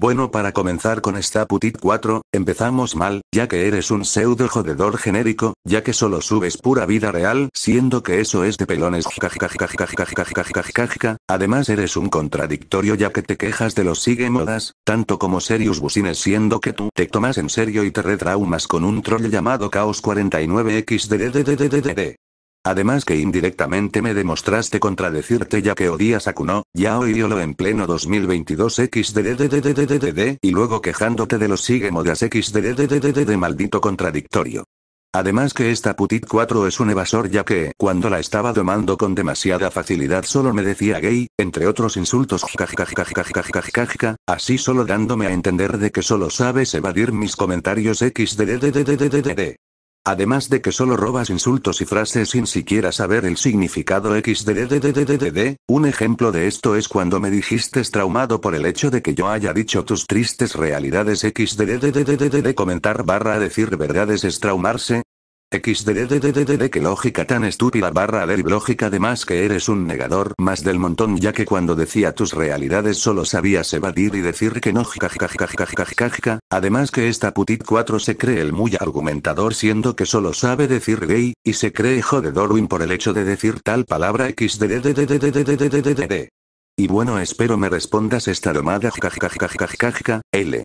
Bueno, para comenzar con esta putit 4, empezamos mal, ya que eres un pseudo jodedor genérico, ya que solo subes pura vida real, siendo que eso es de pelones. Además eres un contradictorio ya que te quejas de los sigue modas, tanto como serius Busines siendo que tú te tomas en serio y te retraumas con un troll llamado caos 49 de Además que indirectamente me demostraste contradecirte ya que odias a Kuno, ya oíolo en pleno 2022 xddddddd y luego quejándote de los sigue modas xddddd maldito contradictorio. Además que esta putit 4 es un evasor ya que, cuando la estaba domando con demasiada facilidad solo me decía gay, entre otros insultos así solo dándome a entender de que solo sabes evadir mis comentarios xddddddd Además de que solo robas insultos y frases sin siquiera saber el significado xddddddd, un ejemplo de esto es cuando me dijiste traumado por el hecho de que yo haya dicho tus tristes realidades xdddddd comentar barra decir verdades es traumarse, XDDDDDD que lógica tan estúpida barra del lógica de que eres un negador más del montón ya que cuando decía tus realidades solo sabías evadir y decir que no jajajajajajajajajaja, además que esta putit 4 se cree el muy argumentador siendo que solo sabe decir gay, y se cree dorwin por el hecho de decir tal palabra XDDDDDDDDDDDD. Y bueno espero me respondas esta domada L